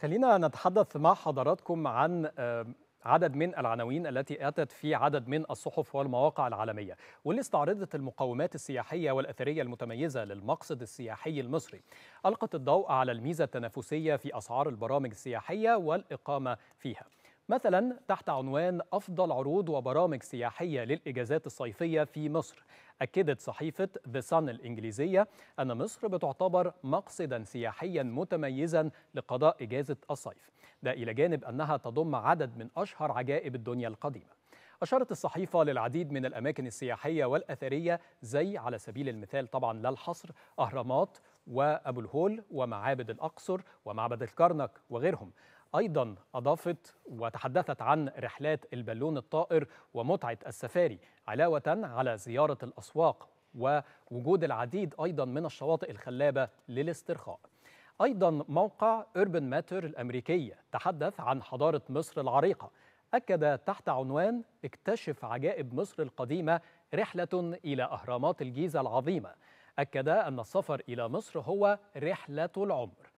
خلينا نتحدث مع حضراتكم عن آه، عدد من العناوين التي أتت في عدد من الصحف والمواقع العالمية واللي استعرضت المقومات السياحية والأثرية المتميزة للمقصد السياحي المصري ألقت الضوء على الميزة التنافسية في أسعار البرامج السياحية والإقامة فيها مثلا تحت عنوان أفضل عروض وبرامج سياحية للإجازات الصيفية في مصر أكدت صحيفة The Sun الإنجليزية أن مصر بتعتبر مقصدا سياحيا متميزا لقضاء إجازة الصيف ده إلى جانب أنها تضم عدد من أشهر عجائب الدنيا القديمة أشارت الصحيفة للعديد من الأماكن السياحية والأثرية زي على سبيل المثال طبعا لا الحصر أهرامات وأبو الهول ومعابد الأقصر ومعبد الكرنك وغيرهم أيضا أضافت وتحدثت عن رحلات البالون الطائر ومتعة السفاري علاوة على زيارة الأسواق ووجود العديد أيضا من الشواطئ الخلابة للاسترخاء أيضا موقع أوربن ماتر الأمريكية تحدث عن حضارة مصر العريقة أكد تحت عنوان اكتشف عجائب مصر القديمة رحلة إلى أهرامات الجيزة العظيمة أكد أن السفر إلى مصر هو رحلة العمر